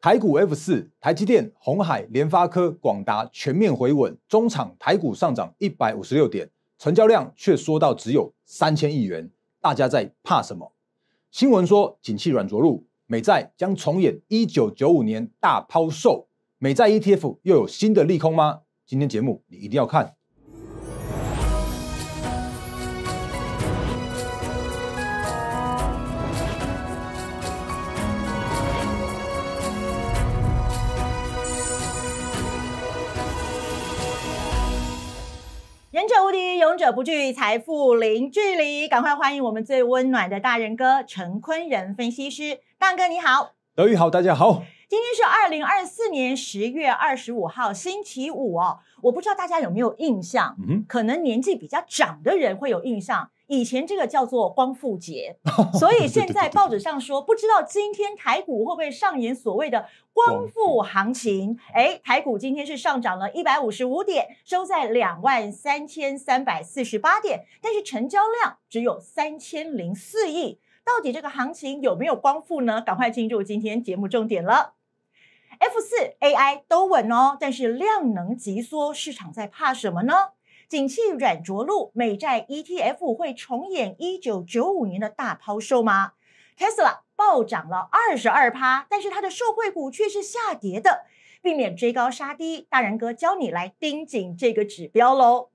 台股 F 四，台积电、红海、联发科、广达全面回稳，中场台股上涨一百五十六点，成交量却缩到只有三千亿元，大家在怕什么？新闻说，景气软着陆，美债将重演一九九五年大抛售，美债 ETF 又有新的利空吗？今天节目你一定要看。者不惧财富零距离，赶快欢迎我们最温暖的大人哥陈坤仁分析师大哥你好，德宇好，大家好。今天是二零二四年十月二十五号星期五哦，我不知道大家有没有印象，可能年纪比较长的人会有印象。以前这个叫做光复节，所以现在报纸上说，不知道今天台股会不会上演所谓的光复行情。哎，台股今天是上涨了一百五十五点，收在两万三千三百四十八点，但是成交量只有三千零四亿。到底这个行情有没有光复呢？赶快进入今天节目重点了。F 四 AI 都稳哦，但是量能急缩，市场在怕什么呢？景气软着陆，美债 ETF 会重演一九九五年的大抛售吗？Tesla 暴涨了二十二%，但是它的受惠股却是下跌的。避免追高杀低，大人哥教你来盯紧这个指标喽！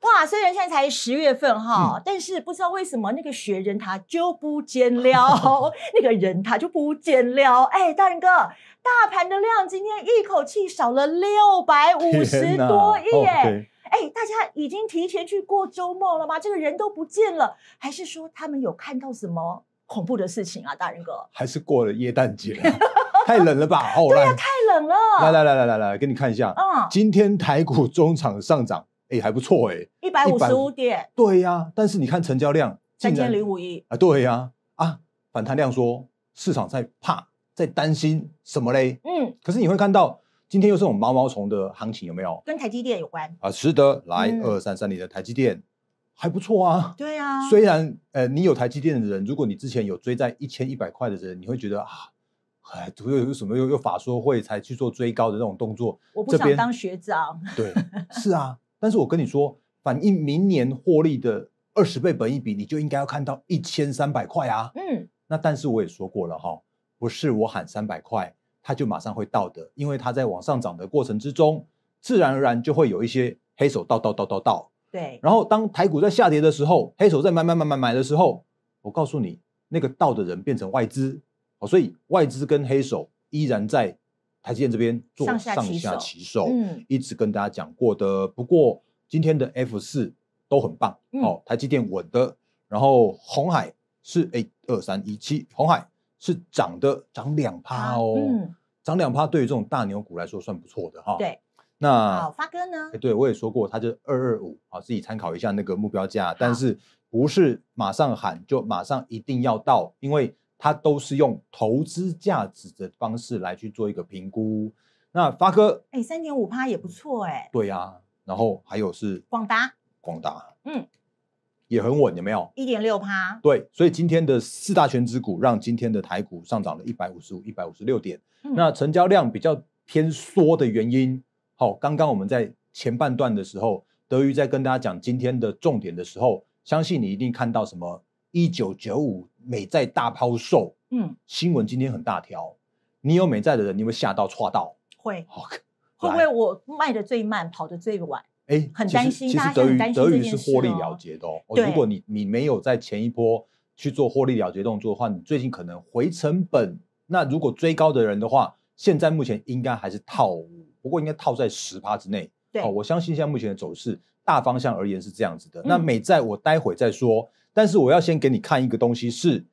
哇，虽然现在才十月份哈，但是不知道为什么那个雪人他就不见了，那个人他就不见了。哎，大人哥，大盘的量今天一口气少了六百五十多亿耶！哎，大家已经提前去过周末了吗？这个人都不见了，还是说他们有看到什么恐怖的事情啊？大人哥，还是过了耶诞节，太冷了吧？好冷，对啊，太冷了。来来来来来来，给你看一下，嗯，今天台股中场上涨，哎，还不错哎，一百五十五点。对呀，但是你看成交量三千零五一啊，对呀啊，反弹量说市场在怕，在担心什么嘞？嗯，可是你会看到。今天又是我种毛毛虫的行情，有没有？跟台积电有关啊，是得来二三三你的台积电还不错啊。对啊，虽然呃，你有台积电的人，如果你之前有追在一千一百块的人，你会觉得啊，哎，我又有什么又又法说会才去做追高的那种动作？我不想当学长。对，是啊，但是我跟你说，反映明年获利的二十倍本益比，你就应该要看到一千三百块啊。嗯，那但是我也说过了哈，不是我喊三百块。它就马上会到的，因为它在往上涨的过程之中，自然而然就会有一些黑手到到到到到。对。然后当台股在下跌的时候，黑手在买买买买买的时候，我告诉你，那个到的人变成外资，哦，所以外资跟黑手依然在台积电这边做上下起手，嗯，一直跟大家讲过的。不过今天的 F 四都很棒，哦，台积电稳的，然后红海是 A 二三一七，红海。是涨的，涨两趴哦，嗯，涨两趴对于这种大牛股来说算不错的哈。对，那发哥呢？对我也说过，他就二二五啊，自己参考一下那个目标价，但是不是马上喊就马上一定要到，因为它都是用投资价值的方式来去做一个评估。那发哥，哎，三点五趴也不错哎。对呀，然后还有是广达，广达，嗯。也很稳，有没有？一点六趴。对，所以今天的四大全指股让今天的台股上涨了一百五十五、一百五十六点。那成交量比较偏缩的原因，好，刚刚我们在前半段的时候，德瑜在跟大家讲今天的重点的时候，相信你一定看到什么一九九五美债大抛售，嗯，新闻今天很大条。你有美债的人，你会吓到、错到？会。好，会不会我卖的最慢，跑的最晚？哎，很担心。其实德语德语是获利了结的哦。哦如果你你没有在前一波去做获利了结动作的话，你最近可能回成本。那如果追高的人的话，现在目前应该还是套，不过应该套在十趴之内。对。好，我相信现在目前的走势，大方向而言是这样子的。那美债我待会再说，但是我要先给你看一个东西，是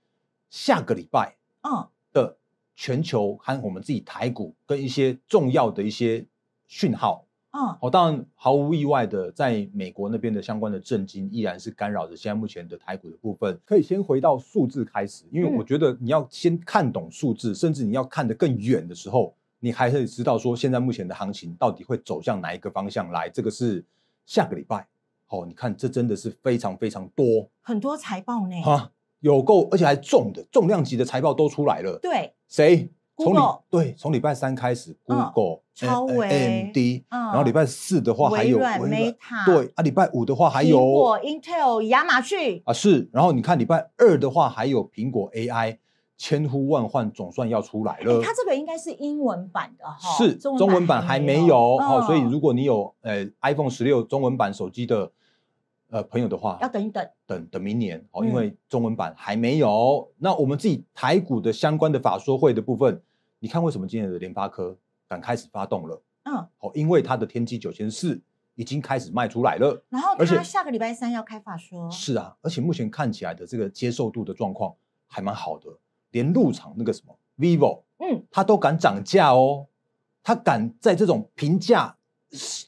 下个礼拜嗯的全球，含我们自己台股跟一些重要的一些讯号。嗯，好，当然毫无意外的，在美国那边的相关的震惊依然是干扰着现在目前的台股的部分。可以先回到数字开始，因为我觉得你要先看懂数字，甚至你要看得更远的时候，你可以知道说现在目前的行情到底会走向哪一个方向来。这个是下个礼拜，好，你看这真的是非常非常多，很多财报呢，哈，有够，而且还重的重量级的财报都出来了，对，谁？从礼对，从礼拜三开始，Google、AMD，然后礼拜四的话还有微软、Meta，对啊，礼拜五的话还有苹果、Intel、亚马逊啊，是。然后你看礼拜二的话还有苹果 AI，千呼万唤总算要出来了。它这个应该是英文版的哈，是中文版还没有哦。所以如果你有呃 iPhone 十六中文版手机的呃朋友的话，要等一等，等等明年哦，因为中文版还没有。那我们自己台股的相关的法说会的部分。你看，为什么今年的联发科敢开始发动了？嗯，哦，因为它的天玑九千四已经开始卖出来了。然后，而且下个礼拜三要开法说。是啊，而且目前看起来的这个接受度的状况还蛮好的，连入场那个什么 vivo，嗯，它都敢涨价哦。它敢在这种平价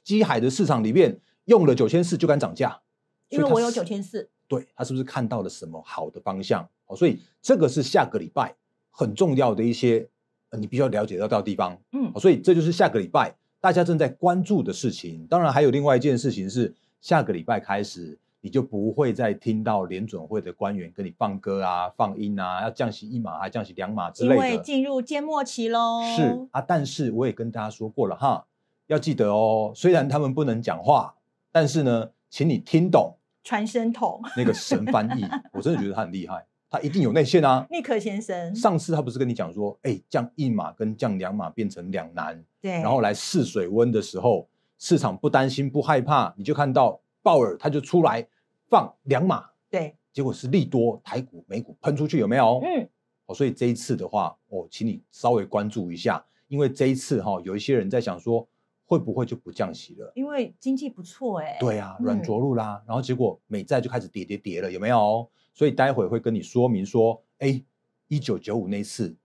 机海的市场里面用了九千四就敢涨价，因为我有九千四。对，它是不是看到了什么好的方向？哦，所以这个是下个礼拜很重要的一些。你必须要了解到到地方，嗯，所以这就是下个礼拜大家正在关注的事情。当然，还有另外一件事情是，下个礼拜开始你就不会再听到联准会的官员跟你放歌啊、放音啊，要降息一码啊、降息两码之类的。因为进入缄默期喽。是啊，但是我也跟大家说过了哈，要记得哦。虽然他们不能讲话，但是呢，请你听懂传声筒那个神翻译，我真的觉得他很厉害。他一定有内线啊，尼克先生。上次他不是跟你讲说，哎，降一码跟降两码变成两难。对，然后来试水温的时候，市场不担心不害怕，你就看到鲍尔他就出来放两码。对，结果是利多，台股美股喷出去有没有？嗯。哦，所以这一次的话，哦，请你稍微关注一下，因为这一次哈，有一些人在想说，会不会就不降息了？因为经济不错哎。对啊，软着陆啦，然后结果美债就开始跌跌跌了，有没有？所以待会会跟你说明说，哎，一九九五那次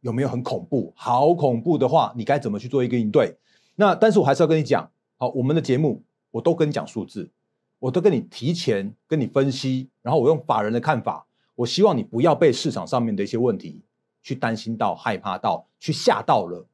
有没有很恐怖？好恐怖的话，你该怎么去做一个应对？那但是我还是要跟你讲，好，我们的节目我都跟你讲数字，我都跟你提前跟你分析，然后我用法人的看法，我希望你不要被市场上面的一些问题去担心到、害怕到、去吓到了。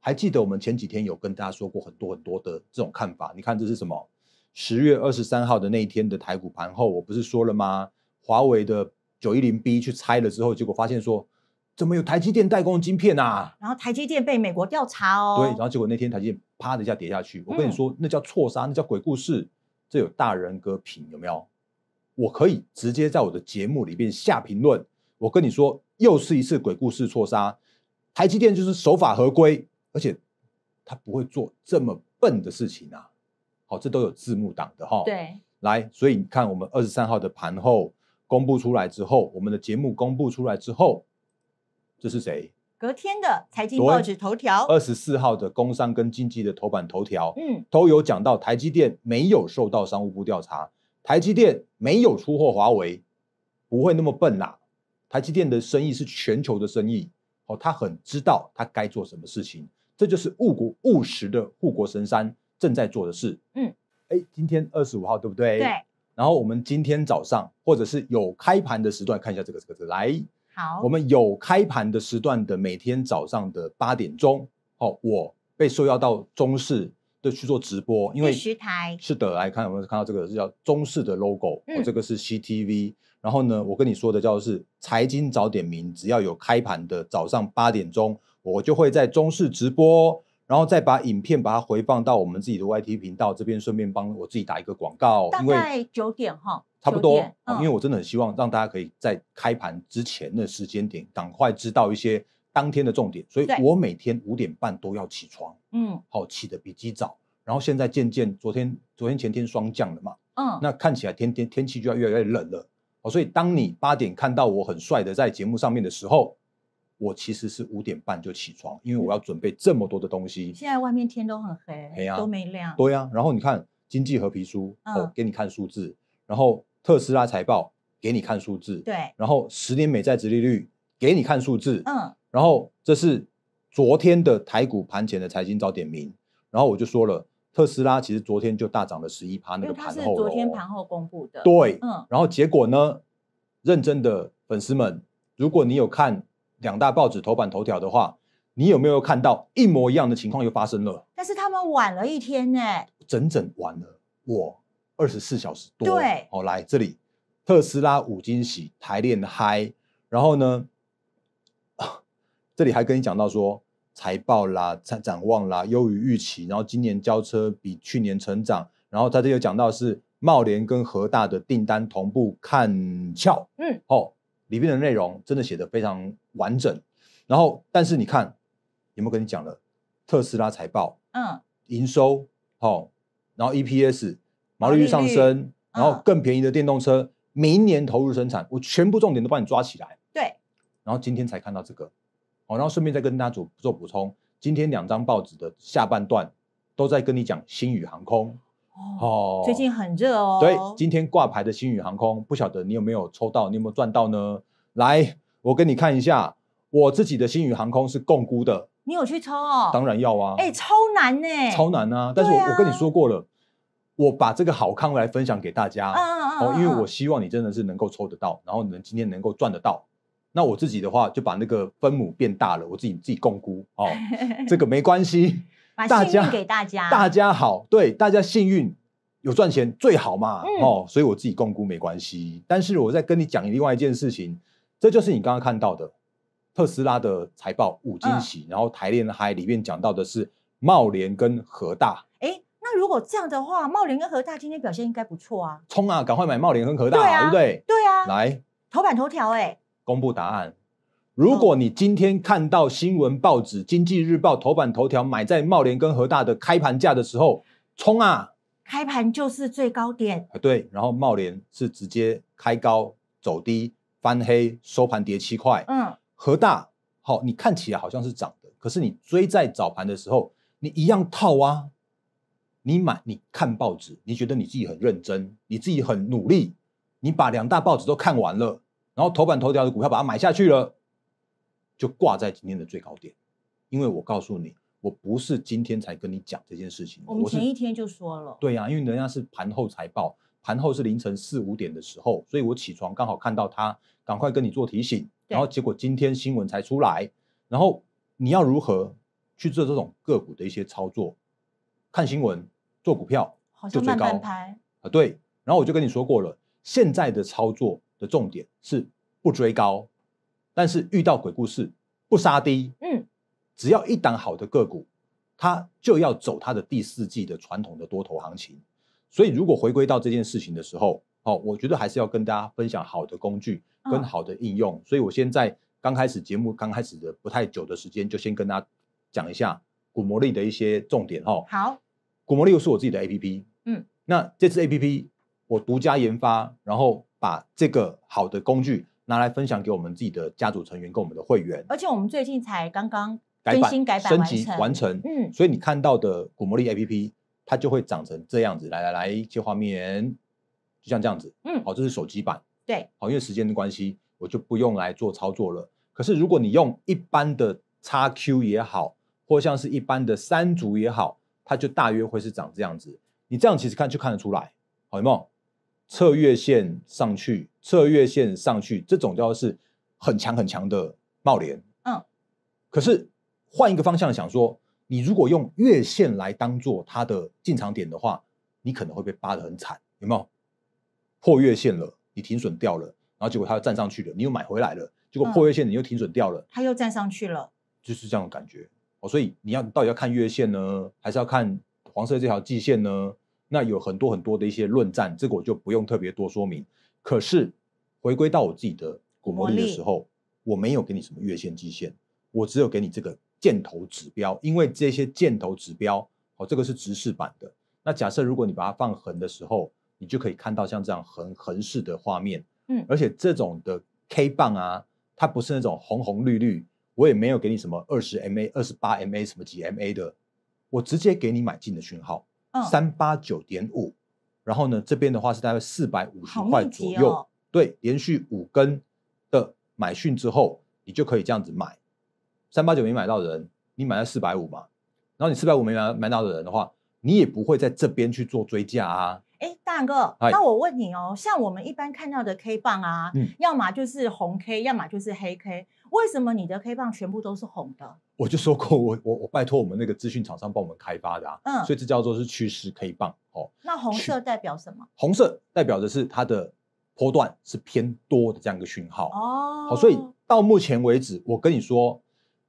还记得我们前几天有跟大家说过很多很多的这种看法？你看这是什么？十月二十三号的那一天的台股盘后，我不是说了吗？华为的九一零 B 去拆了之后，结果发现说怎么有台积电代工晶片呐？然后台积电被美国调查哦。对，然后结果那天台积电啪的一下跌下去。我跟你说，那叫错杀，那叫鬼故事。这有大人格品有没有？我可以直接在我的节目里边下评论。我跟你说，又是一次鬼故事错杀。台积电就是守法合规，而且他不会做这么笨的事情啊。好，这都有字幕党的哈。对，来，所以你看我们二十三号的盘后。公布出来之后，我们的节目公布出来之后，这是谁？隔天的财经报纸头条，二十四号的工商跟经济的头版头条，嗯，都有讲到台积电没有受到商务部调查，台积电没有出货华为，不会那么笨啦。台积电的生意是全球的生意，哦，他很知道他该做什么事情，这就是务国务实的护国神山正在做的事。嗯，哎，今天二十五号对不对？对。然后我们今天早上，或者是有开盘的时段，看一下这个这个来。好，我们有开盘的时段的每天早上的八点钟，哦，我被受邀到中视的去做直播，因为是台是的，来看我们看到这个是叫中视的 logo，我这个是 C T V。然后呢，我跟你说的叫做是财经早点名，只要有开盘的早上八点钟，我就会在中视直播。然后再把影片把它回放到我们自己的 YT 频道这边，顺便帮我自己打一个广告。大概九点哈，差不多，因为我真的很希望让大家可以在开盘之前的时间点赶快知道一些当天的重点，所以我每天五点半都要起床，嗯，好起的比鸡早。然后现在渐渐，昨天昨天前天霜降了嘛，嗯，那看起来天天天气就要越来越冷了哦，所以当你八点看到我很帅的在节目上面的时候。我其实是五点半就起床，因为我要准备这么多的东西。现在外面天都很黑，黑啊，都没亮。对呀，然后你看经济合皮书，哦，给你看数字；然后特斯拉财报给你看数字，对。然后十年美债殖利率给你看数字，嗯。然后这是昨天的台股盘前的财经早点名，然后我就说了，特斯拉其实昨天就大涨了十一趴，因为它是昨天盘后公布的。对，嗯。然后结果呢？认真的粉丝们，如果你有看。两大报纸头版头条的话，你有没有看到一模一样的情况又发生了？但是他们晚了一天呢，整整晚了我二十四小时多。对，好，来这里，特斯拉五金喜排练嗨，然后呢，这里还跟你讲到说财报啦、展望啦优于预期，然后今年交车比去年成长，然后他这有讲到是茂联跟和大的订单同步看俏。嗯，好。里面的内容真的写的非常完整，然后但是你看有没有跟你讲了特斯拉财报？嗯，营收好，然后 EPS 毛利率上升，然后更便宜的电动车明年投入生产，我全部重点都帮你抓起来。对，然后今天才看到这个，哦，然后顺便再跟大家做做补充，今天两张报纸的下半段都在跟你讲星宇航空。哦，最近很热哦。对，今天挂牌的星宇航空，不晓得你有没有抽到，你有没有赚到呢？来，我跟你看一下，我自己的星宇航空是共估的。你有去抽？哦？当然要啊。哎，超难呢。超难啊！但是我我跟你说过了，我把这个好康来分享给大家。嗯嗯嗯。哦，因为我希望你真的是能够抽得到，然后能今天能够赚得到。那我自己的话，就把那个分母变大了，我自己自己共估哦，这个没关系。把幸运给大家，大家好，对，大家幸运有赚钱最好嘛，哦，所以我自己共估没关系。但是我在跟你讲另外一件事情，这就是你刚刚看到的特斯拉的财报五惊喜，然后台联嗨里面讲到的是茂联跟和大。诶，那如果这样的话，茂联跟和大今天表现应该不错啊，冲啊，赶快买茂联跟和大，对不对？对啊，来头版头条，哎，公布答案。如果你今天看到新闻报纸《经济日报》头版头条买在茂联跟和大的开盘价的时候，冲啊！开盘就是最高点。对，然后茂联是直接开高走低翻黑，收盘跌七块。嗯，和大好，你看起来好像是涨的，可是你追在早盘的时候，你一样套啊！你买，你看报纸，你觉得你自己很认真，你自己很努力，你把两大报纸都看完了，然后头版头条的股票把它买下去了。就挂在今天的最高点，因为我告诉你，我不是今天才跟你讲这件事情，我们前一天就说了。对呀，因为人家是盘后财报，盘后是凌晨四五点的时候，所以我起床刚好看到他，赶快跟你做提醒。然后结果今天新闻才出来，然后你要如何去做这种个股的一些操作？看新闻做股票就追高啊？对。然后我就跟你说过了，现在的操作的重点是不追高。但是遇到鬼故事不杀低，嗯，只要一档好的个股，它就要走它的第四季的传统的多头行情。所以如果回归到这件事情的时候，哦，我觉得还是要跟大家分享好的工具跟好的应用。所以我先在刚开始节目刚开始的不太久的时间，就先跟大家讲一下股魔力的一些重点。哦。好，股魔力又是我自己的 A P P，嗯，那这次 A P P 我独家研发，然后把这个好的工具。拿来分享给我们自己的家族成员跟我们的会员，而且我们最近才刚刚更新、改版、升级完成。嗯，所以你看到的古魔力 APP，它就会长成这样子。来来来，接画面，就像这样子。嗯，好，这是手机版。对，好，因为时间的关系，我就不用来做操作了。可是如果你用一般的叉 Q 也好，或像是一般的三足也好，它就大约会是长这样子。你这样其实看就看得出来，好有没有？测月线上去，测月线上去，这种叫是很强很强的帽联。嗯，可是换一个方向想说，你如果用月线来当做它的进场点的话，你可能会被扒的很惨，有没有？破月线了，你停损掉了，然后结果它又站上去了，你又买回来了，结果破月线你又停损掉了，它又站上去了，就是这的感觉。哦，所以你要到底要看月线呢，还是要看黄色这条季线呢？那有很多很多的一些论战，这个我就不用特别多说明。可是回归到我自己的股魔力的时候，我没有给你什么月线、季线，我只有给你这个箭头指标。因为这些箭头指标，哦，这个是直视版的。那假设如果你把它放横的时候，你就可以看到像这样横横式的画面。嗯，而且这种的 K 棒啊，它不是那种红红绿绿。我也没有给你什么二十 MA、二十八 MA 什么几 MA 的，我直接给你买进的讯号。三八九点五，然后呢，这边的话是大概四百五十块左右。对，连续五根的买讯之后，你就可以这样子买。三八九没买到的人，你买在四百五嘛。然后你四百五没买买到的人的话，你也不会在这边去做追加啊。哎，大哥，那我问你哦，像我们一般看到的 K 棒啊，要么就是红 K，要么就是黑 K。为什么你的 K 棒全部都是红的？我就说过，我我我拜托我们那个资讯厂商帮我们开发的啊，嗯，所以这叫做是趋势 K 棒哦。那红色代表什么？红色代表的是它的波段是偏多的这样一个讯号哦。好，所以到目前为止，我跟你说，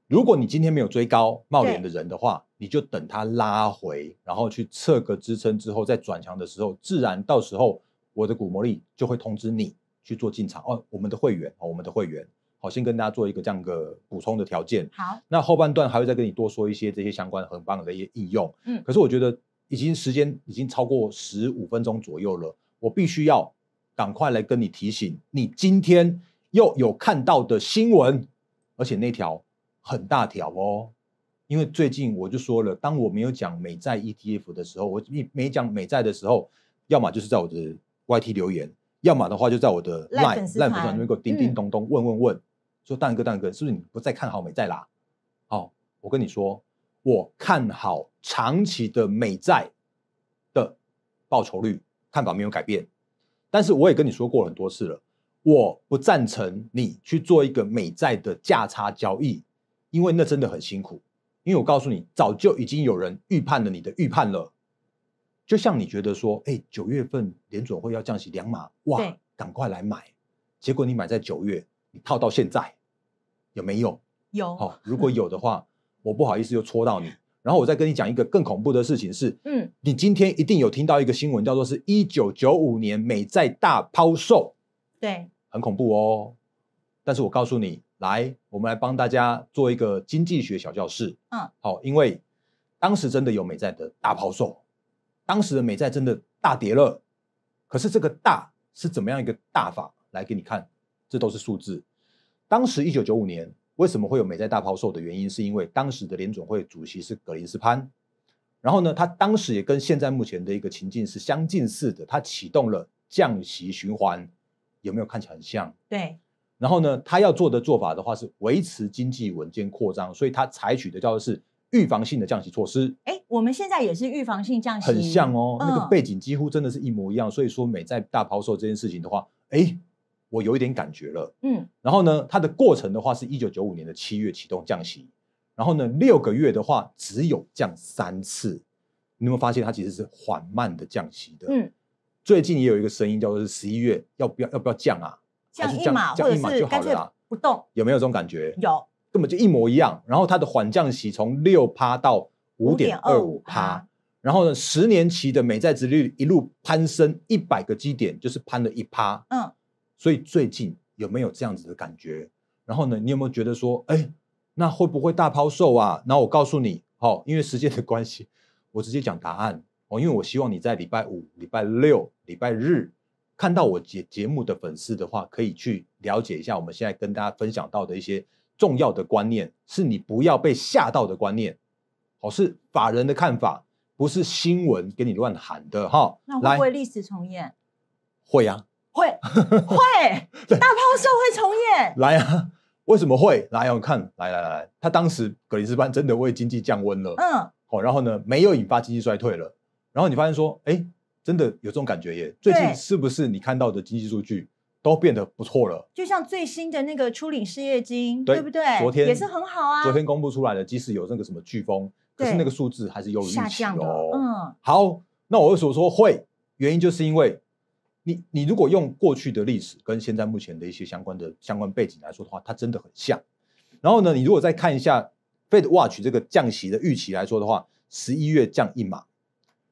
如果你今天没有追高帽檐的人的话，你就等它拉回，然后去测个支撑之后再转强的时候，自然到时候我的股魔力就会通知你去做进场哦。我们的会员哦，我们的会员。好，先跟大家做一个这样个补充的条件。好，那后半段还会再跟你多说一些这些相关很棒的一些应用。嗯，可是我觉得已经时间已经超过十五分钟左右了，我必须要赶快来跟你提醒，你今天又有看到的新闻，而且那条很大条哦。因为最近我就说了，当我没有讲美债 ETF 的时候，我一没讲美债的时候，要么就是在我的 YT 留言，要么的话就在我的 l i 赖粉丝团里面我叮叮咚咚问问问。说蛋哥，蛋哥，是不是你不再看好美债啦？哦，我跟你说，我看好长期的美债的报酬率看法没有改变，但是我也跟你说过很多次了，我不赞成你去做一个美债的价差交易，因为那真的很辛苦。因为我告诉你，早就已经有人预判了你的预判了，就像你觉得说，哎，九月份联准会要降息两码，哇，赶快来买，结果你买在九月，你套到现在。有没有？有。好，如果有的话，我不好意思又戳到你。然后我再跟你讲一个更恐怖的事情是，嗯，你今天一定有听到一个新闻，叫做是一九九五年美债大抛售，对，很恐怖哦。但是我告诉你，来，我们来帮大家做一个经济学小教室。嗯，好，因为当时真的有美债的大抛售，当时的美债真的大跌了。可是这个大是怎么样一个大法？来给你看，这都是数字。当时一九九五年为什么会有美债大抛售的原因，是因为当时的联总会主席是格林斯潘，然后呢，他当时也跟现在目前的一个情境是相近似的，他启动了降息循环，有没有看起来很像？对。然后呢，他要做的做法的话是维持经济稳健扩张，所以他采取的叫做是预防性的降息措施。哎，我们现在也是预防性降息，很像哦，那个背景几乎真的是一模一样。所以说美债大抛售这件事情的话，哎。我有一点感觉了，嗯，然后呢，它的过程的话是，一九九五年的七月启动降息，然后呢，六个月的话只有降三次，你有没有发现它其实是缓慢的降息的？嗯，最近也有一个声音，叫做是十一月要不要要不要降啊？降一码码就好了啦，不动？有没有这种感觉？有，根本就一模一样。然后它的缓降息从六趴到五点二五趴，然后呢，十年期的美债值率一路攀升一百个基点，就是攀了一趴，嗯。所以最近有没有这样子的感觉？然后呢，你有没有觉得说，哎，那会不会大抛售啊？那我告诉你，好，因为时间的关系，我直接讲答案哦。因为我希望你在礼拜五、礼拜六、礼拜日看到我节节目的粉丝的话，可以去了解一下我们现在跟大家分享到的一些重要的观念，是你不要被吓到的观念。好，是法人的看法，不是新闻给你乱喊的哈。那会不会历史重演？会啊。会 会大抛售会重演，来啊！为什么会来？我看来来来他当时格林斯潘真的为经济降温了，嗯，好，然后呢，没有引发经济衰退了。然后你发现说，哎，真的有这种感觉耶！最近是不是你看到的经济数据都变得不错了？就像最新的那个初领失业金，对不对？昨天也是很好啊。昨天公布出来的，即使有那个什么飓风，可是那个数字还是有下降的，嗯。好，那我为什么说会？原因就是因为。你你如果用过去的历史跟现在目前的一些相关的相关背景来说的话，它真的很像。然后呢，你如果再看一下 Fed Watch 这个降息的预期来说的话，十一月降一码，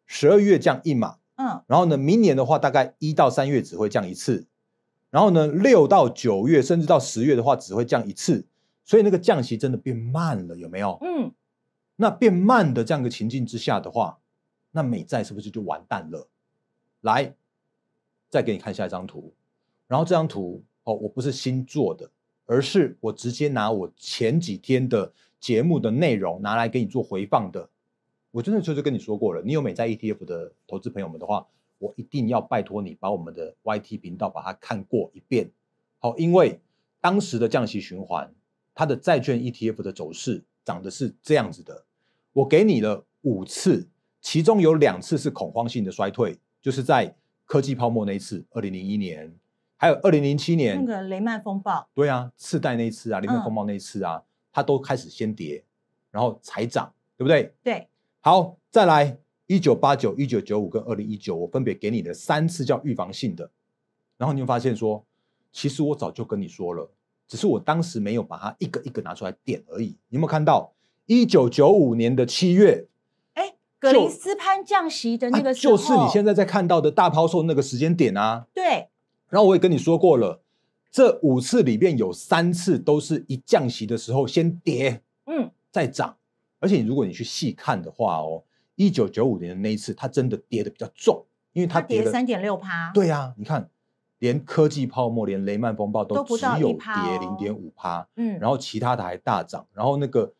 十二月降一码，嗯，然后呢，明年的话大概一到三月只会降一次，然后呢，六到九月甚至到十月的话只会降一次，所以那个降息真的变慢了，有没有？嗯，那变慢的这样个情境之下的话，那美债是不是就完蛋了？来。再给你看下一张图，然后这张图哦，我不是新做的，而是我直接拿我前几天的节目的内容拿来给你做回放的。我真的就是跟你说过了，你有美在 ETF 的投资朋友们的话，我一定要拜托你把我们的 YT 频道把它看过一遍。好，因为当时的降息循环，它的债券 ETF 的走势涨的是这样子的。我给你了五次，其中有两次是恐慌性的衰退，就是在。科技泡沫那一次，二零零一年，还有二零零七年那个雷曼风暴，对啊，次贷那一次啊，雷曼风暴那一次啊，它都开始先跌，然后才涨，对不对？对，好，再来一九八九、一九九五跟二零一九，我分别给你的三次叫预防性的，然后你会发现说，其实我早就跟你说了，只是我当时没有把它一个一个拿出来点而已。有没有看到一九九五年的七月？格林斯潘降息的那个时候，就是你现在在看到的大抛售那个时间点啊。对。然后我也跟你说过了，这五次里面有三次都是一降息的时候先跌，嗯，再涨。而且你如果你去细看的话哦，一九九五年那一次它真的跌的比较重？因为它跌三点六趴。对啊，你看，连科技泡沫、连雷曼风暴都只有跌零点五趴，嗯，然后其他的还大涨，然后那个。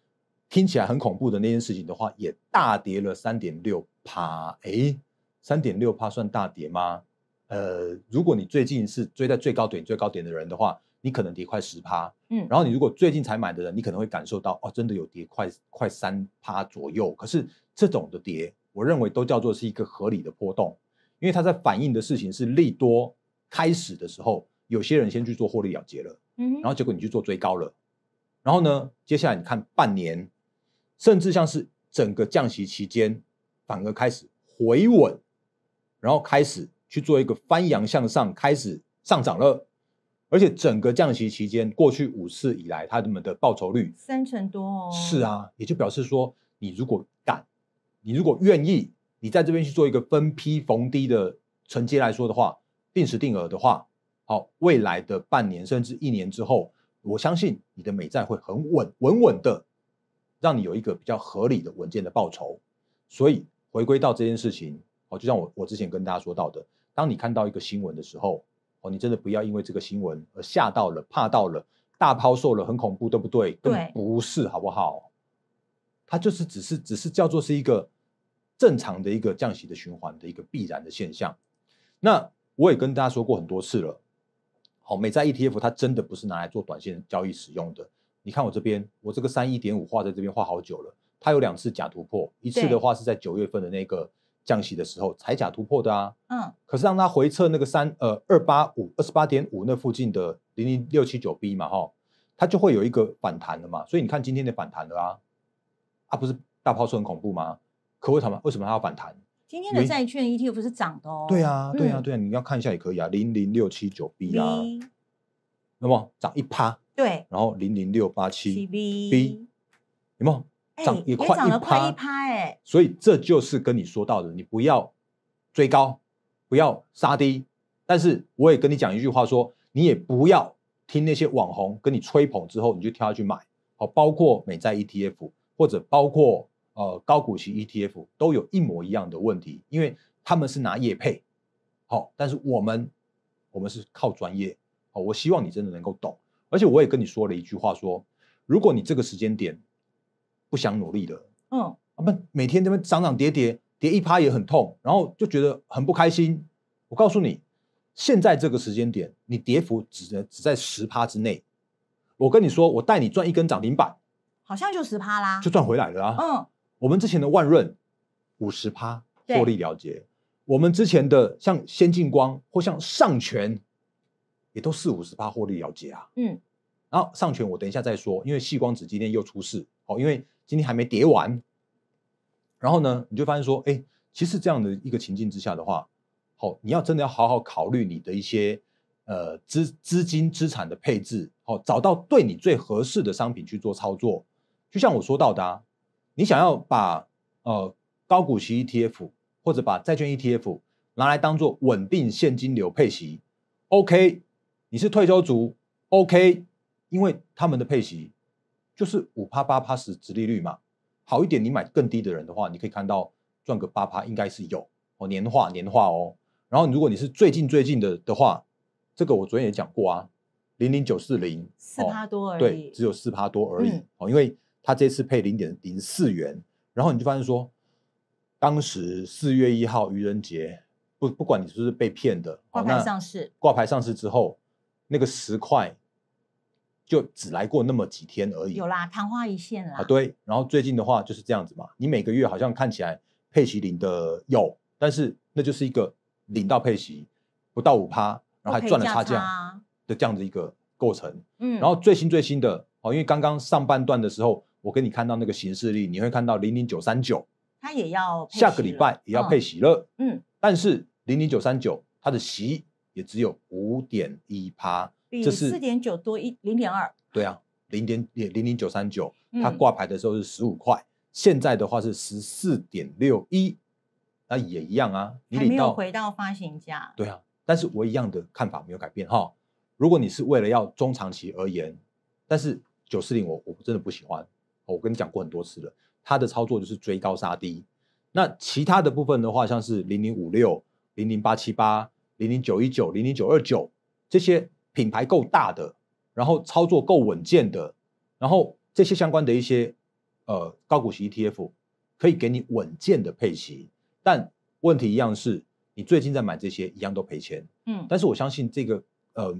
听起来很恐怖的那件事情的话，也大跌了三点六趴。哎，三点六趴算大跌吗？呃，如果你最近是追在最高点最高点的人的话，你可能跌快十趴。嗯，然后你如果最近才买的人，你可能会感受到哦，真的有跌快快三趴左右。可是这种的跌，我认为都叫做是一个合理的波动，因为它在反映的事情是利多开始的时候，有些人先去做获利了结了，嗯，然后结果你去做追高了，然后呢，接下来你看半年。甚至像是整个降息期间，反而开始回稳，然后开始去做一个翻扬向上，开始上涨了。而且整个降息期间，过去五次以来，他们的报酬率三成多哦。是啊，也就表示说，你如果敢，你如果愿意，你在这边去做一个分批逢低的承接来说的话，定时定额的话，好，未来的半年甚至一年之后，我相信你的美债会很稳，稳稳的。让你有一个比较合理的稳健的报酬，所以回归到这件事情哦，就像我我之前跟大家说到的，当你看到一个新闻的时候哦，你真的不要因为这个新闻而吓到了、怕到了、大抛售了，很恐怖，对不对？对，不是，好不好？它就是只是只是叫做是一个正常的一个降息的循环的一个必然的现象。那我也跟大家说过很多次了，好，美债 ETF 它真的不是拿来做短线交易使用的。你看我这边，我这个三一点五画在这边画好久了，它有两次假突破，一次的话是在九月份的那个降息的时候才假突破的啊，嗯，可是让它回撤那个三呃二八五二十八点五那附近的零零六七九 B 嘛哈，它就会有一个反弹的嘛，所以你看今天的反弹了啊，啊不是大抛出很恐怖吗？可为什么为什么它要反弹？今天的债券 ETF 是涨的哦。对啊对啊对啊，你要看一下也可以啊，零零六七九 B 啊，那么涨一趴。对，然后零零六八七，B，有没有涨？也快，一趴一趴哎！所以这就是跟你说到的，你不要追高，不要杀低，但是我也跟你讲一句话，说你也不要听那些网红跟你吹捧之后，你就跳下去买哦。包括美债 ETF，或者包括呃高股息 ETF，都有一模一样的问题，因为他们是拿业配，好，但是我们我们是靠专业，好，我希望你真的能够懂。而且我也跟你说了一句话，说如果你这个时间点不想努力的，嗯，那么每天这边涨涨跌跌，跌一趴也很痛，然后就觉得很不开心。我告诉你，现在这个时间点，你跌幅只能只在十趴之内。我跟你说，我带你赚一根涨停板，好像就十趴啦，就赚回来了。嗯，我们之前的万润五十趴获利了结，我们之前的像先进光或像上全。也都四五十趴获利了结啊，嗯，然后上权我等一下再说，因为细光子今天又出事，好，因为今天还没跌完，然后呢，你就发现说，哎，其实这样的一个情境之下的话，好，你要真的要好好考虑你的一些呃资资金资产的配置，好，找到对你最合适的商品去做操作，就像我说到的，啊，你想要把呃高股息 ETF 或者把债券 ETF 拿来当做稳定现金流配息 o k 你是退休族，OK，因为他们的配息就是五趴八趴十殖利率嘛，好一点你买更低的人的话，你可以看到赚个八趴应该是有哦，年化年化哦。然后如果你是最近最近的的话，这个我昨天也讲过啊，零零九四零四趴多而已，对，只有四趴多而已哦，因为他这次配零点零四元，然后你就发现说，当时四月一号愚人节，不不管你是不是被骗的，挂牌上市挂牌上市之后。那个十块，就只来过那么几天而已。有啦，昙花一现啦。啊，对。然后最近的话就是这样子嘛，你每个月好像看起来配息领的有，但是那就是一个领到配息不到五趴，然后还赚了差价的这样的一个过程。嗯。然后最新最新的哦，因为刚刚上半段的时候，我给你看到那个形式力，你会看到零零九三九，它也要下个礼拜也要配息了。嗯。但是零零九三九它的息。也只有五点一趴，这是四点九多一零点二。对啊，零点零零九三九，它挂牌的时候是十五块，现在的话是十四点六一，那也一样啊。还没有回到发行价。对啊，但是我一样的看法没有改变哈。如果你是为了要中长期而言，但是九四零我我真的不喜欢，我跟你讲过很多次了，它的操作就是追高杀低。那其他的部分的话，像是零零五六、零零八七八。零零九一九零零九二九这些品牌够大的，然后操作够稳健的，然后这些相关的一些呃高股息 ETF 可以给你稳健的配齐，但问题一样是你最近在买这些一样都赔钱，嗯，但是我相信这个呃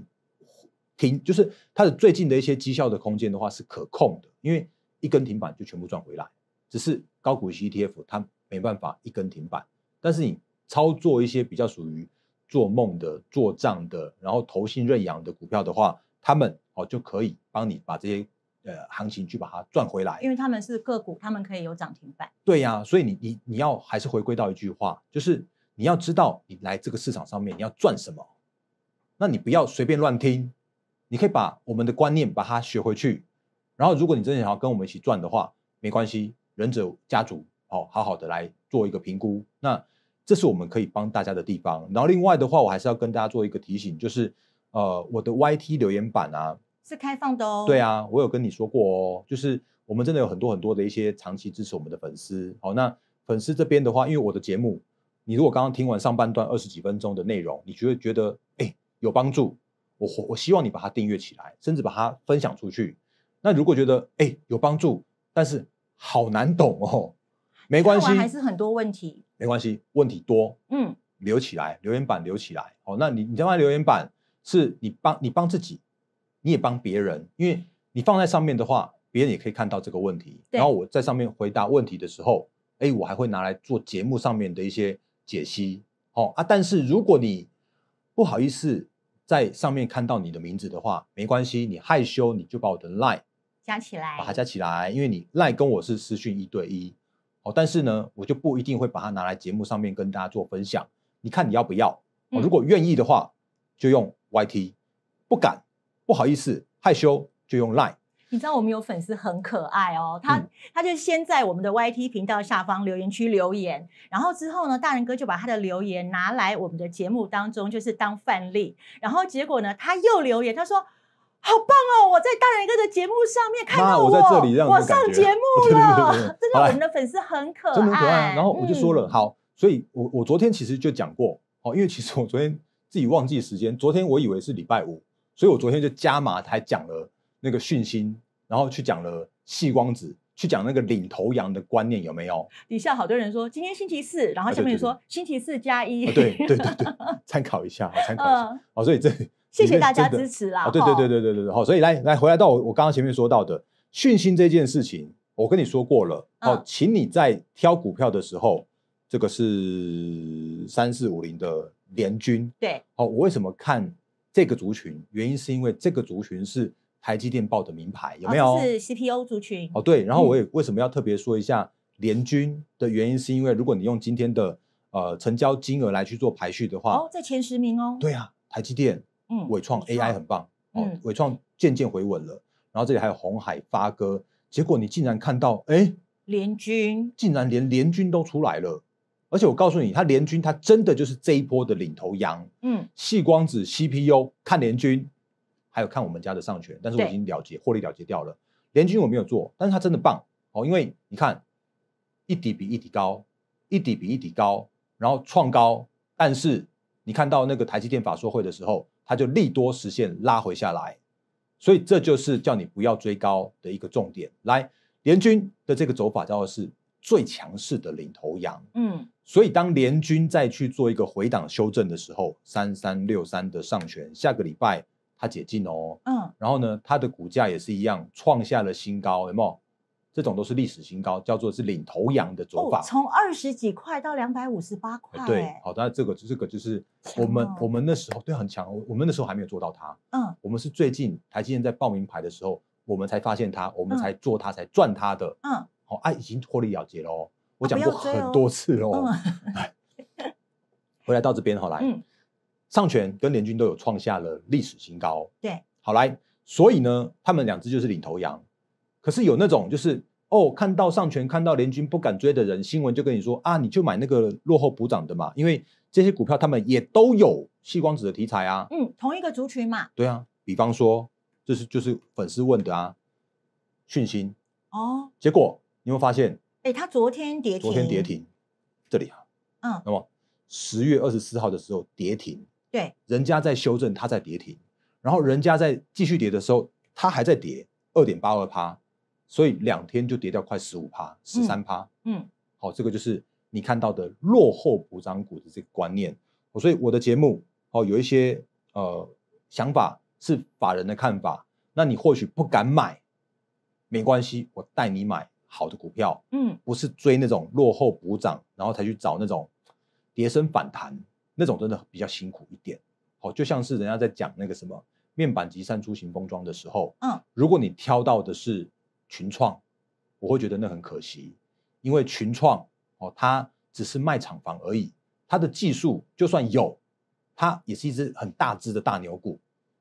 停就是它的最近的一些绩效的空间的话是可控的，因为一根停板就全部赚回来，只是高股息 ETF 它没办法一根停板，但是你操作一些比较属于。做梦的、做账的，然后投信、瑞养的股票的话，他们哦就可以帮你把这些呃行情去把它赚回来，因为他们是个股，他们可以有涨停板。对呀，所以你你你要还是回归到一句话，就是你要知道你来这个市场上面你要赚什么，那你不要随便乱听，你可以把我们的观念把它学回去，然后如果你真的想要跟我们一起赚的话，没关系，忍者家族哦好好的来做一个评估那。这是我们可以帮大家的地方。然后另外的话，我还是要跟大家做一个提醒，就是，呃，我的 YT 留言板啊是开放的哦。对啊，我有跟你说过哦。就是我们真的有很多很多的一些长期支持我们的粉丝。好，那粉丝这边的话，因为我的节目，你如果刚刚听完上半段二十几分钟的内容，你觉得觉得哎有帮助，我我希望你把它订阅起来，甚至把它分享出去。那如果觉得哎有帮助，但是好难懂哦，没关系，还是很多问题。没关系，问题多，嗯，留起来，留言板留起来，哦，那你你将来留言板是你帮你帮自己，你也帮别人，因为你放在上面的话，别人也可以看到这个问题，然后我在上面回答问题的时候，哎，我还会拿来做节目上面的一些解析，哦啊，但是如果你不好意思在上面看到你的名字的话，没关系，你害羞你就把我的 line 加起来，把它加起来，因为你 line 跟我是私讯一对一。但是呢，我就不一定会把它拿来节目上面跟大家做分享。你看你要不要？如果愿意的话，就用 YT；不敢、不好意思、害羞，就用 Line。你知道我们有粉丝很可爱哦，他他就先在我们的 YT 频道下方留言区留言，然后之后呢，大人哥就把他的留言拿来我们的节目当中，就是当范例。然后结果呢，他又留言，他说。好棒哦！我在大人哥的节目上面看到我在这里让我上节目了，真的，我们的粉丝很可爱。真可爱。然后我就说了，好，所以我我昨天其实就讲过哦，因为其实我昨天自己忘记时间，昨天我以为是礼拜五，所以我昨天就加码，还讲了那个讯息，然后去讲了细光子，去讲那个领头羊的观念有没有？底下好多人说今天星期四，然后下面说星期四加一，对对对对，参考一下，参考一下。哦，所以这。谢谢大家支持啦！哦、对对对对对对对，好，所以来来回来到我我刚刚前面说到的讯息这件事情，我跟你说过了。好，请你在挑股票的时候，这个是三四五零的联军。对，好，我为什么看这个族群？原因是因为这个族群是台积电报的名牌，有没有？是 CPO 族群。哦，对，然后我也为什么要特别说一下联军的原因？是因为如果你用今天的呃成交金额来去做排序的话，哦，在前十名哦。对啊，台积电。嗯，伟创 AI 很棒哦，伟创渐渐回稳了。然后这里还有红海发哥，结果你竟然看到哎，联军竟然连联军都出来了。而且我告诉你，他联军他真的就是这一波的领头羊。嗯，细光子 CPU 看联军，还有看我们家的上权，但是我已经了结获利了结掉了。联军我没有做，但是他真的棒哦，因为你看一底比一底高，一底比一底高，然后创高。但是你看到那个台积电法说会的时候。它就利多实现拉回下来，所以这就是叫你不要追高的一个重点。来，联军的这个走法叫做是最强势的领头羊。嗯，所以当联军再去做一个回档修正的时候，三三六三的上权，下个礼拜它解禁哦。嗯，然后呢，它的股价也是一样创下了新高，有有？这种都是历史新高，叫做是领头羊的走法，从二十几块到两百五十八块。对，好，那这个这个就是我们我们那时候对很强，我们那时候还没有做到它。嗯，我们是最近台积电在报名牌的时候，我们才发现它，我们才做它，才赚它的。嗯，好，哎，已经脱离了解喽。我讲过很多次喽。来，回来到这边好来，上权跟联军都有创下了历史新高。对，好来，所以呢，他们两只就是领头羊。可是有那种就是哦，看到上权看到联军不敢追的人，新闻就跟你说啊，你就买那个落后补涨的嘛，因为这些股票他们也都有细光子的题材啊。嗯，同一个族群嘛。对啊，比方说就是就是粉丝问的啊，讯息哦。结果你会发现，哎，他昨天跌，停，昨天跌停，这里啊。嗯。那么十月二十四号的时候跌停，对，人家在修正，他在跌停，然后人家在继续跌的时候，他还在跌，二点八二趴。所以两天就跌掉快十五趴，十三趴。嗯，好，这个就是你看到的落后补涨股的这个观念。所以我的节目哦，有一些呃想法是法人的看法，那你或许不敢买，没关系，我带你买好的股票。嗯，不是追那种落后补涨，然后才去找那种跌升反弹，那种真的比较辛苦一点。好，就像是人家在讲那个什么面板集散出行封装的时候，嗯，如果你挑到的是。群创，我会觉得那很可惜，因为群创哦，它只是卖厂房而已，它的技术就算有，它也是一只很大只的大牛股，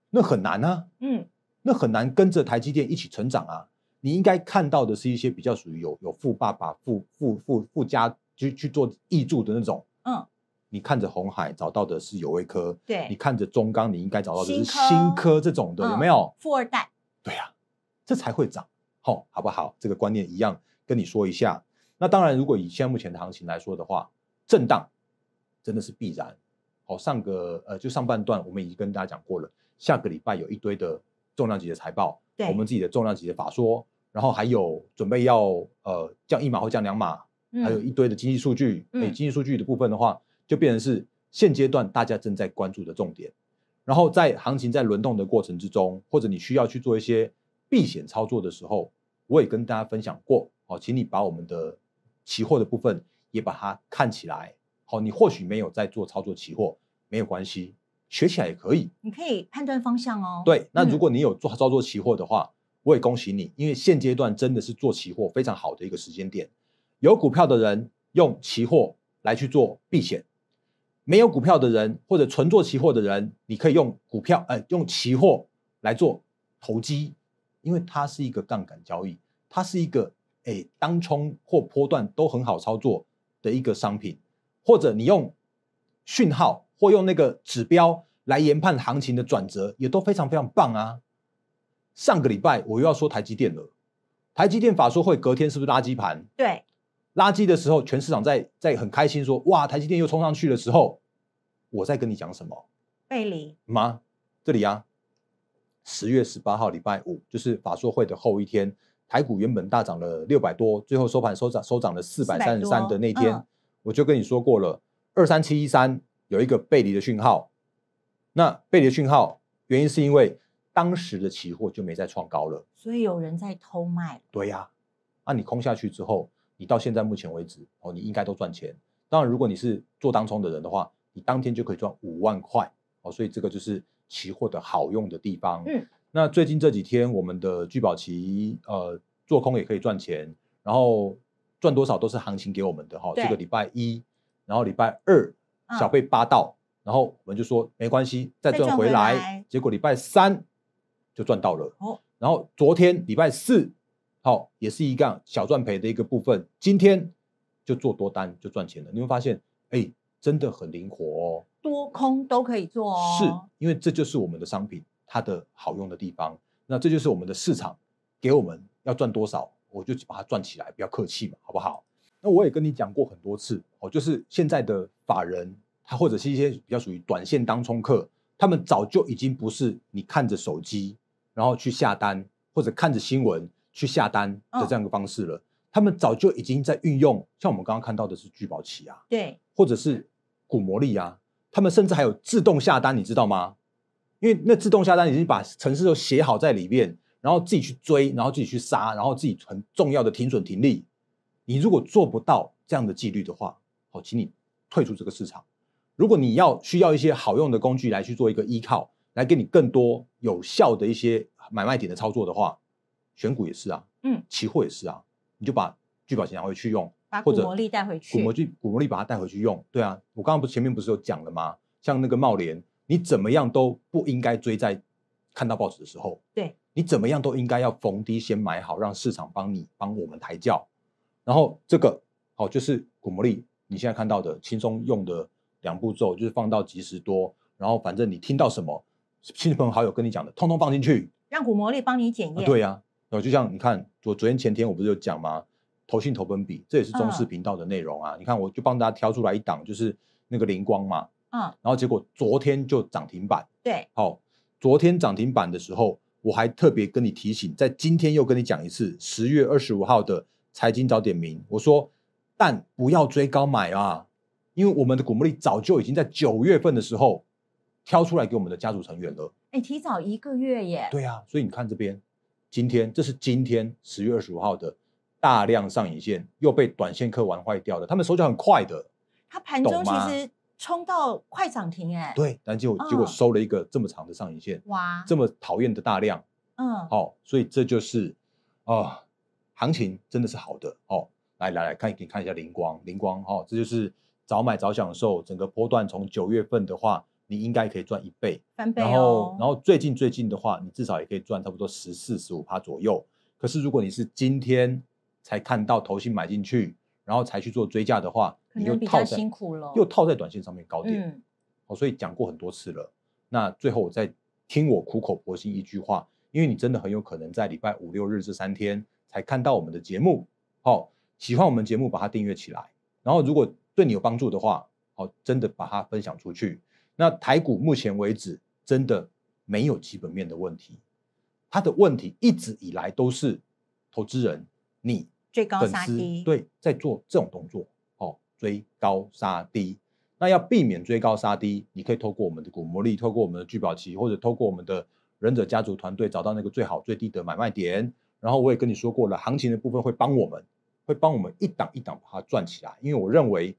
那很难啊，嗯，那很难跟着台积电一起成长啊。你应该看到的是一些比较属于有有富爸爸富富富富家去去做溢著的那种，嗯，你看着红海找到的是友威科，对，你看着中钢，你应该找到的是新科这种的，有没有？富二代，对呀，这才会涨。好，好不好？这个观念一样，跟你说一下。那当然，如果以现在目前的行情来说的话，震荡真的是必然。哦，上个呃，就上半段我们已经跟大家讲过了。下个礼拜有一堆的重量级的财报，对，我们自己的重量级的法说，然后还有准备要呃降一码或降两码，还有一堆的经济数据。哎，经济数据的部分的话，就变成是现阶段大家正在关注的重点。然后在行情在轮动的过程之中，或者你需要去做一些避险操作的时候。我也跟大家分享过，好，请你把我们的期货的部分也把它看起来。好，你或许没有在做操作期货，没有关系，学起来也可以。你可以判断方向哦。对，那如果你有做操作期货的话，我也恭喜你，因为现阶段真的是做期货非常好的一个时间点。有股票的人用期货来去做避险，没有股票的人或者纯做期货的人，你可以用股票呃用期货来做投机。因为它是一个杠杆交易，它是一个哎，当冲或波段都很好操作的一个商品，或者你用讯号或用那个指标来研判行情的转折，也都非常非常棒啊。上个礼拜我又要说台积电了，台积电法说会隔天是不是垃圾盘？对，垃圾的时候，全市场在在很开心说哇，台积电又冲上去的时候，我在跟你讲什么？背离吗？这里啊。十月十八号，礼拜五，就是法说会的后一天，台股原本大涨了六百多，最后收盘收涨收涨了四百三十三的那天，我就跟你说过了，二三七一三有一个背离的讯号。那背离的讯号原因是因为当时的期货就没再创高了，所以有人在偷卖。对呀，啊你空下去之后，你到现在目前为止哦，你应该都赚钱。当然，如果你是做当冲的人的话，你当天就可以赚五万块哦，所以这个就是。期货的好用的地方，嗯，那最近这几天我们的聚宝期，呃，做空也可以赚钱，然后赚多少都是行情给我们的哈。这个礼拜一，然后礼拜二小贝八到，然后我们就说没关系，再赚回来。结果礼拜三就赚到了，哦，然后昨天礼拜四好，也是一样小赚赔的一个部分。今天就做多单就赚钱了，你会发现，哎，真的很灵活哦。多空都可以做哦，是，因为这就是我们的商品，它的好用的地方。那这就是我们的市场，给我们要赚多少，我就把它赚起来，不要客气嘛，好不好？那我也跟你讲过很多次哦，就是现在的法人，他或者是一些比较属于短线当冲客，他们早就已经不是你看着手机然后去下单，或者看着新闻去下单的这样一个方式了。他们早就已经在运用，像我们刚刚看到的是聚宝企啊，对，或者是古魔力啊。他们甚至还有自动下单，你知道吗？因为那自动下单已经把城市都写好在里面，然后自己去追，然后自己去杀，然后自己很重要的停损停利。你如果做不到这样的纪律的话，好，请你退出这个市场。如果你要需要一些好用的工具来去做一个依靠，来给你更多有效的一些买卖点的操作的话，选股也是啊，嗯，期货也是啊，你就把聚宝钱拿回去用。把者骨魔力带回去，骨魔力把它带回去用。对啊，我刚刚不前面不是有讲了吗？像那个帽联，你怎么样都不应该追在看到报纸的时候。对，你怎么样都应该要逢低先买好，让市场帮你帮我们抬轿。然后这个哦，就是骨魔力，你现在看到的轻松用的两步骤，就是放到及时多。然后反正你听到什么，亲朋好友跟你讲的，通通放进去，让骨魔力帮你检验。对呀，然后就像你看，昨昨天前天我不是有讲吗？投信投本比，这也是中视频道的内容啊！你看，我就帮大家挑出来一档，就是那个灵光嘛，嗯，然后结果昨天就涨停板，对，好，昨天涨停板的时候，我还特别跟你提醒，在今天又跟你讲一次，十月二十五号的财经早点名，我说，但不要追高买啊，因为我们的股目利早就已经在九月份的时候挑出来给我们的家族成员了，哎，提早一个月耶，对啊，所以你看这边，今天这是今天十月二十五号的。大量上影线又被短线客玩坏掉的，他们手脚很快的。他盘中其实冲到快涨停哎，对，但结果结果收了一个这么长的上影线，哇，这么讨厌的大量，嗯，哦，所以这就是啊，行情真的是好的哦。来来来看，你看一下灵光，灵光哈，这就是早买早享受，整个波段从九月份的话，你应该可以赚一倍，翻倍。然后然后最近最近的话，你至少也可以赚差不多十四十五趴左右。可是如果你是今天。才看到投信买进去，然后才去做追加的话，你能套在辛苦了，又套在短线上面高点。嗯，好，所以讲过很多次了。那最后我再听我苦口婆心一句话，因为你真的很有可能在礼拜五六日这三天才看到我们的节目。好，喜欢我们节目，把它订阅起来。然后如果对你有帮助的话，好，真的把它分享出去。那台股目前为止真的没有基本面的问题，它的问题一直以来都是投资人你。追高杀低，对，在做这种动作哦。追高杀低，那要避免追高杀低，你可以透过我们的股魔力，透过我们的聚宝期，或者透过我们的忍者家族团队找到那个最好最低的买卖点。然后我也跟你说过了，行情的部分会帮我们，会帮我们一档一档把它赚起来。因为我认为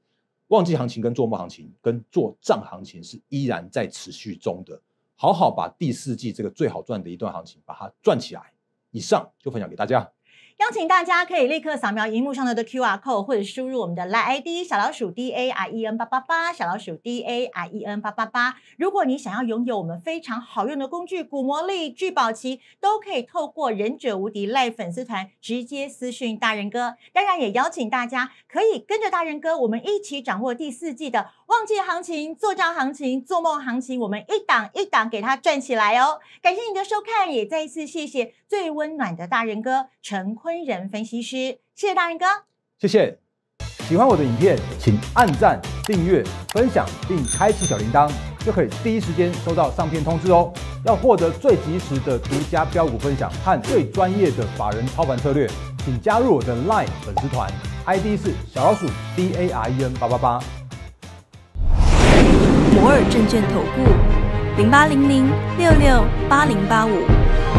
旺季行情、跟做梦行情、跟做账行情是依然在持续中的。好好把第四季这个最好赚的一段行情把它赚起来。以上就分享给大家。邀请大家可以立刻扫描荧幕上的 Q R code，或者输入我们的 Live ID 小老鼠 D A I E N 八八八，小老鼠 D A I E N 八八八。如果你想要拥有我们非常好用的工具，骨魔力聚宝奇，都可以透过忍者无敌 Live 粉丝团直接私讯大人哥。当然也邀请大家可以跟着大人哥，我们一起掌握第四季的旺季行情、做账行情、做梦行情，我们一档一档给他转起来哦。感谢你的收看，也再一次谢谢最温暖的大人哥陈坤。婚人分析师，谢谢大人哥，谢谢。喜欢我的影片，请按赞、订阅、分享，并开启小铃铛，就可以第一时间收到上片通知哦。要获得最及时的独家标股分享和最专业的法人操盘策略，请加入我的 LINE 粉丝团，ID 是小老鼠 D A I N 八八八。摩尔证券投顾零八零零六六八零八五。